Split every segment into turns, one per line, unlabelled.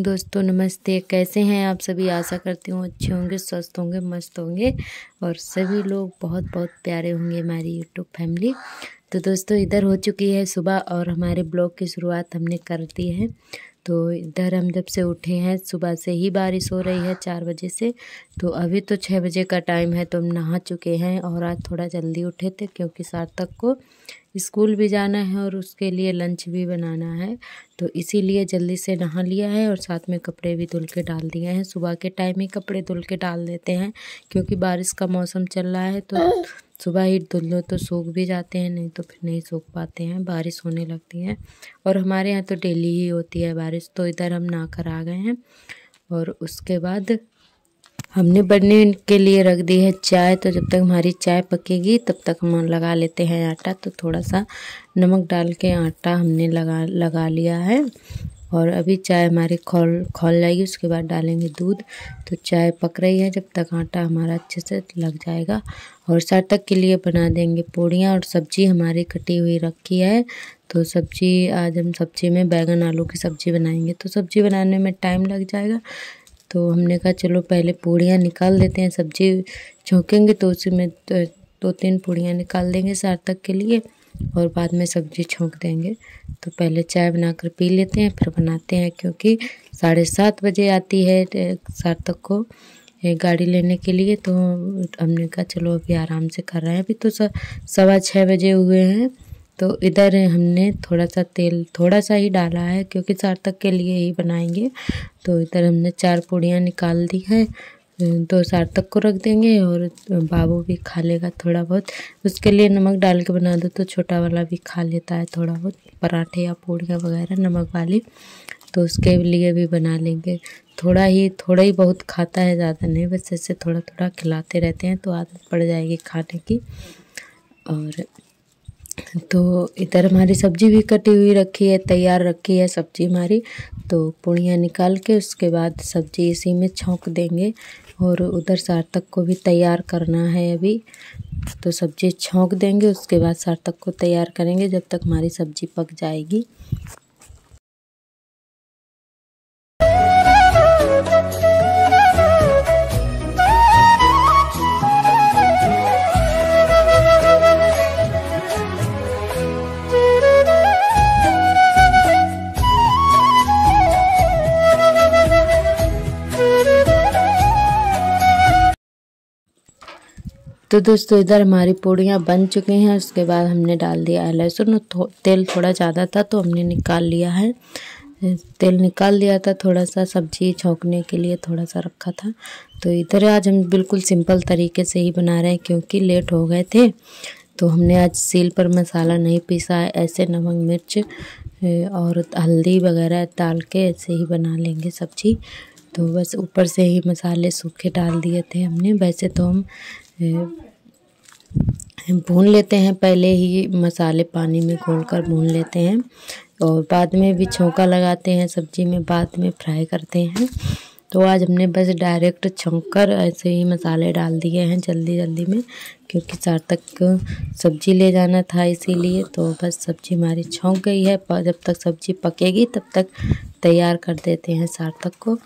morning दोस्तों नमस्ते कैसे हैं आप सभी आशा करती हूँ अच्छे होंगे स्वस्थ होंगे मस्त होंगे और सभी लोग बहुत बहुत प्यारे होंगे हमारी यूट्यूब फैमिली तो दोस्तों इधर हो चुकी है सुबह और हमारे ब्लॉग की शुरुआत हमने कर दी है तो इधर हम जब से उठे हैं सुबह से ही बारिश हो रही है चार बजे से तो अभी तो छः बजे का टाइम है तो हम नहा चुके हैं और आज थोड़ा जल्दी उठे थे क्योंकि सार्थक को स्कूल भी जाना है और उसके लिए लंच भी बनाना है तो इसीलिए जल्दी से नहा लिया है और साथ में कपड़े भी धुल के डाल दिए हैं सुबह के टाइम ही कपड़े धुल के डाल देते हैं क्योंकि बारिश का मौसम चल रहा है तो सुबह ही धुल तो सूख भी जाते हैं नहीं तो फिर नहीं सूख पाते हैं बारिश होने लगती है और हमारे यहाँ तो डेली ही होती है बारिश तो इधर हम ना कर आ गए हैं और उसके बाद हमने बनने के लिए रख दी है चाय तो जब तक हमारी चाय पकेगी तब तक हम लगा लेते हैं आटा तो थोड़ा सा नमक डाल के आटा हमने लगा लगा लिया है और अभी चाय हमारी खोल खोल जाएगी उसके बाद डालेंगे दूध तो चाय पक रही है जब तक आटा हमारा अच्छे से लग जाएगा और सातक के लिए बना देंगे पूड़ियाँ और सब्जी हमारी कटी हुई रखी है तो सब्जी आज हम सब्जी में बैंगन आलू की सब्जी बनाएंगे तो सब्जी बनाने में टाइम लग जाएगा तो हमने कहा चलो पहले पूड़ियाँ निकाल देते हैं सब्जी झोंकेंगे तो उसी में दो तो, तो तीन पूड़ियाँ निकाल देंगे सार्थक के लिए और बाद में सब्ज़ी छोंक देंगे तो पहले चाय बनाकर पी लेते हैं फिर बनाते हैं क्योंकि साढ़े सात बजे आती है सात तक को गाड़ी लेने के लिए तो हमने कहा चलो अभी आराम से कर रहे हैं अभी तो सवा छः बजे हुए हैं तो इधर हमने थोड़ा सा तेल थोड़ा सा ही डाला है क्योंकि सार्थक के लिए ही बनाएंगे तो इधर हमने चार पूड़ियाँ निकाल दी हैं दो सार तक को रख देंगे और बाबू भी खा लेगा थोड़ा बहुत उसके लिए नमक डाल के बना दो तो छोटा वाला भी खा लेता है थोड़ा बहुत पराठे या पूड़ियाँ वगैरह नमक वाली तो उसके लिए भी बना लेंगे थोड़ा ही थोड़ा ही बहुत खाता है ज़्यादा नहीं बस ऐसे थोड़ा थोड़ा खिलाते रहते हैं तो आदत पड़ जाएगी खाने की और तो इधर हमारी सब्जी भी कटी हुई रखी है तैयार रखी है सब्जी हमारी तो पुड़िया निकाल के उसके बाद सब्जी इसी में छोंक देंगे और उधर सार्थक को भी तैयार करना है अभी तो सब्ज़ी छोंक देंगे उसके बाद सार्थक को तैयार करेंगे जब तक हमारी सब्ज़ी पक जाएगी तो दोस्तों इधर हमारी पूड़ियाँ बन चुकी हैं उसके बाद हमने डाल दिया है लहसुन थो, तेल थोड़ा ज़्यादा था तो हमने निकाल लिया है तेल निकाल दिया था थोड़ा सा सब्जी छोंकने के लिए थोड़ा सा रखा था तो इधर आज हम बिल्कुल सिंपल तरीके से ही बना रहे हैं क्योंकि लेट हो गए थे तो हमने आज सील पर मसाला नहीं पीसा है ऐसे नमक मिर्च और हल्दी वगैरह डाल के ऐसे ही बना लेंगे सब्जी तो बस ऊपर से ही मसाले सूखे डाल दिए थे हमने वैसे तो हम भून लेते हैं पहले ही मसाले पानी में घोल कर भून लेते हैं और बाद में भी छौंका लगाते हैं सब्जी में बाद में फ्राई करते हैं तो आज हमने बस डायरेक्ट छौंक कर ऐसे ही मसाले डाल दिए हैं जल्दी जल्दी में क्योंकि सार्थक सब्जी ले जाना था इसीलिए तो बस सब्जी हमारी छौंक गई है जब तक सब्जी पकेगी तब तक तैयार कर देते हैं सार्थक को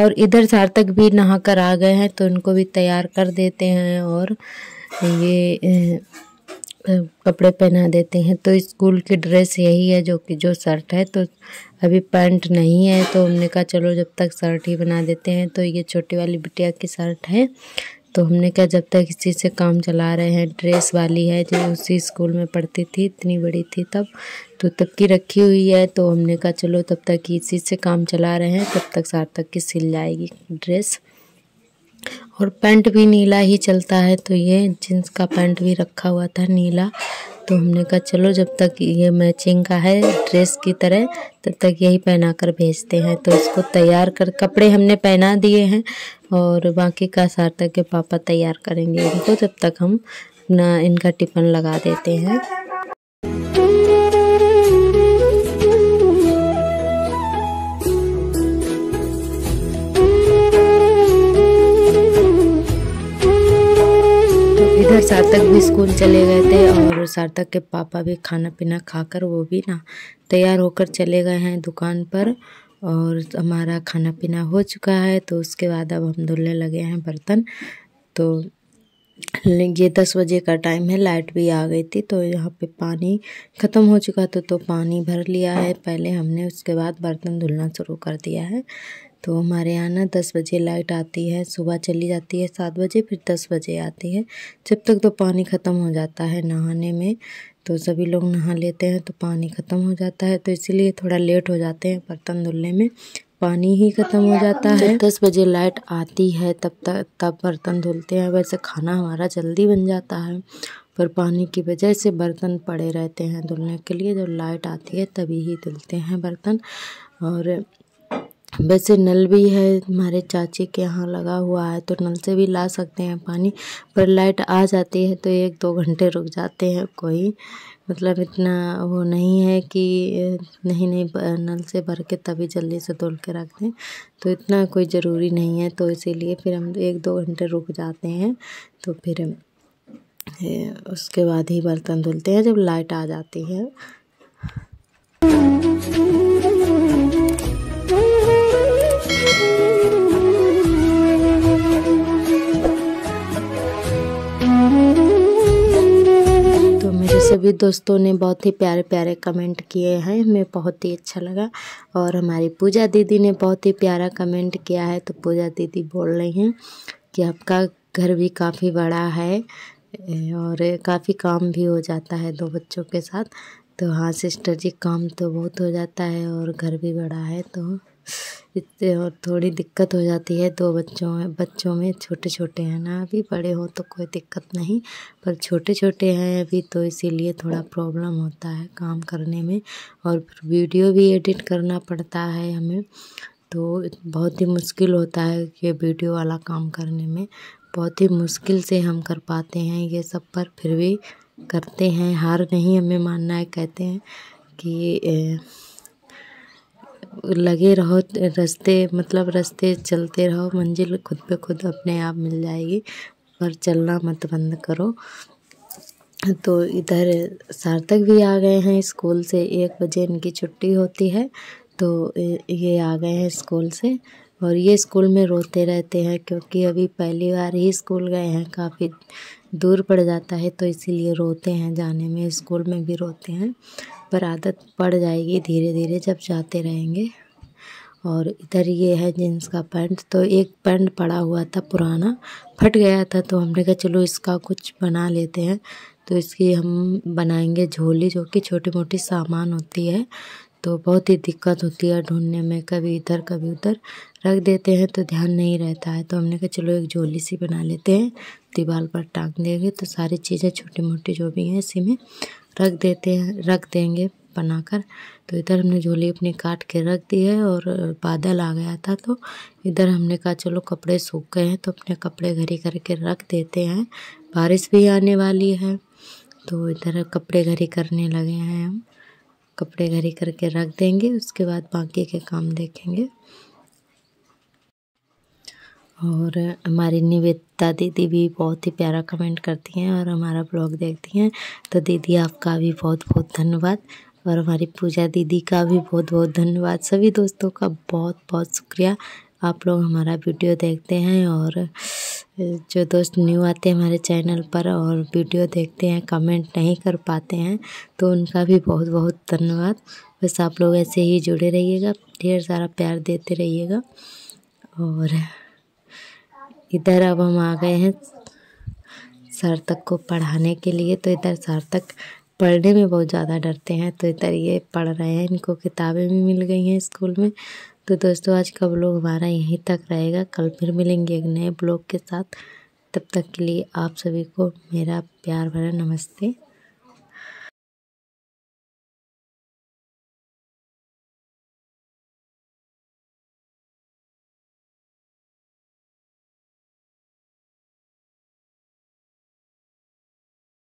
और इधर सार्थक भी नहा कर आ गए हैं तो इनको भी तैयार कर देते हैं और ये कपड़े पहना देते हैं तो स्कूल की ड्रेस यही है जो कि जो शर्ट है तो अभी पैंट नहीं है तो हमने कहा चलो जब तक शर्ट ही बना देते हैं तो ये छोटी वाली बिटिया की शर्ट है तो हमने कहा जब तक इस चीज़ से काम चला रहे हैं ड्रेस वाली है जो उसी स्कूल में पढ़ती थी इतनी बड़ी थी तब तो तब की रखी हुई है तो हमने कहा चलो तब तक इस चीज़ से काम चला रहे हैं तब तक सार्थक की सिल जाएगी ड्रेस और पैंट भी नीला ही चलता है तो ये जीन्स का पैंट भी रखा हुआ था नीला तो हमने कहा चलो जब तक ये मैचिंग का है ड्रेस की तरह तब तक यही पहना कर भेजते हैं तो इसको तैयार कर कपड़े हमने पहना दिए हैं और बाकी का सार्थक के पापा तैयार करेंगे इनको तब तक हम अपना इनका टिफिन लगा देते हैं सार्थक भी स्कूल चले गए थे और सार्थक के पापा भी खाना पीना खाकर वो भी ना तैयार होकर चले गए हैं दुकान पर और हमारा खाना पीना हो चुका है तो उसके बाद अब हम धुलने लगे हैं बर्तन तो ये दस बजे का टाइम है लाइट भी आ गई थी तो यहाँ पे पानी ख़त्म हो चुका था तो पानी भर लिया है पहले हमने उसके बाद बर्तन धुलना शुरू कर दिया है तो हमारे यहाँ ना दस बजे लाइट आती है सुबह चली जाती है सात बजे फिर दस बजे आती है जब तक तो पानी ख़त्म हो जाता है नहाने में तो सभी लोग नहा लेते हैं तो पानी ख़त्म हो जाता है तो इसीलिए थोड़ा लेट हो जाते हैं बर्तन धुलने में पानी ही ख़त्म हो जाता है दस बजे लाइट आती है तब तक तब बर्तन धुलते हैं वैसे खाना हमारा जल्दी बन जाता है पर पानी की वजह से बर्तन पड़े रहते हैं धुलने के लिए जब लाइट आती है तभी ही धुलते हैं बर्तन और वैसे नल भी है हमारे चाची के यहाँ लगा हुआ है तो नल से भी ला सकते हैं पानी पर लाइट आ जाती है तो एक दो घंटे रुक जाते हैं कोई मतलब इतना वो नहीं है कि नहीं नहीं नल से भर के तभी जल्दी से धुल के रख दें तो इतना कोई ज़रूरी नहीं है तो इसीलिए फिर हम एक दो घंटे रुक जाते हैं तो फिर उसके बाद ही बर्तन धुलते हैं जब लाइट आ जाती है सभी दोस्तों ने बहुत ही प्यारे प्यारे कमेंट किए हैं हमें बहुत ही अच्छा लगा और हमारी पूजा दीदी ने बहुत ही प्यारा कमेंट किया है तो पूजा दीदी बोल रही हैं कि आपका घर भी काफ़ी बड़ा है और काफ़ी काम भी हो जाता है दो बच्चों के साथ तो हाँ सिस्टर जी काम तो बहुत हो जाता है और घर भी बड़ा है तो इससे और थोड़ी दिक्कत हो जाती है दो बच्चों में बच्चों में छोटे छोटे हैं ना अभी बड़े हों तो कोई दिक्कत नहीं पर छोटे छोटे हैं अभी तो इसीलिए थोड़ा प्रॉब्लम होता है काम करने में और फिर वीडियो भी एडिट करना पड़ता है हमें तो बहुत ही मुश्किल होता है ये वीडियो वाला काम करने में बहुत ही मुश्किल से हम कर पाते हैं ये सब पर फिर भी करते हैं हार नहीं हमें मानना है कहते हैं कि लगे रहो रास्ते मतलब रास्ते चलते रहो मंज़िल खुद पे खुद अपने आप मिल जाएगी पर चलना मत बंद करो तो इधर सार्थक भी आ गए हैं स्कूल से एक बजे इनकी छुट्टी होती है तो ये आ गए हैं स्कूल से और ये स्कूल में रोते रहते हैं क्योंकि अभी पहली बार ही स्कूल गए हैं काफ़ी दूर पड़ जाता है तो इसीलिए रोते हैं जाने में स्कूल में भी रोते हैं पर आदत पड़ जाएगी धीरे धीरे जब जाते रहेंगे और इधर ये है जीन्स का पैंट तो एक पैंट पड़ा हुआ था पुराना फट गया था तो हमने कहा चलो इसका कुछ बना लेते हैं तो इसकी हम बनाएंगे झोली जो कि छोटी मोटी सामान होती है तो बहुत ही दिक्कत होती है ढूंढने में कभी इधर कभी उधर रख देते हैं तो ध्यान नहीं रहता है तो हमने कहा चलो एक झोली सी बना लेते हैं दीवार पर टांग देंगे तो सारी चीज़ें छोटी मोटी जो भी हैं इसी में रख देते हैं रख देंगे बनाकर तो इधर हमने झोली अपनी काट के रख दी है और बादल आ गया था तो इधर हमने कहा चलो कपड़े सूख गए हैं तो अपने कपड़े घरी करके रख देते हैं बारिश भी आने वाली है तो इधर कपड़े घरी करने लगे हैं हम कपड़े घरी करके रख देंगे उसके बाद बाकी के काम देखेंगे और हमारी निवेदता दीदी भी बहुत ही प्यारा कमेंट करती हैं और हमारा ब्लॉग देखती हैं तो दीदी आपका भी बहुत बहुत धन्यवाद और हमारी पूजा दीदी का भी बहुत बहुत धन्यवाद सभी दोस्तों का बहुत बहुत शुक्रिया आप लोग हमारा वीडियो देखते हैं और जो दोस्त न्यू आते हैं हमारे चैनल पर और वीडियो देखते हैं कमेंट नहीं कर पाते हैं तो उनका भी बहुत बहुत धन्यवाद बस आप लोग ऐसे ही जुड़े रहिएगा ढेर सारा प्यार देते रहिएगा और इधर अब हम आ गए हैं सार्थक को पढ़ाने के लिए तो इधर सार्थक पढ़ने में बहुत ज़्यादा डरते हैं तो इधर ये पढ़ रहे हैं इनको किताबें भी मिल गई हैं स्कूल में तो दोस्तों आज का ब्लॉग हमारा यहीं तक रहेगा कल फिर मिलेंगे एक नए ब्लॉग के साथ तब तक के लिए आप सभी को
मेरा प्यार भरा नमस्ते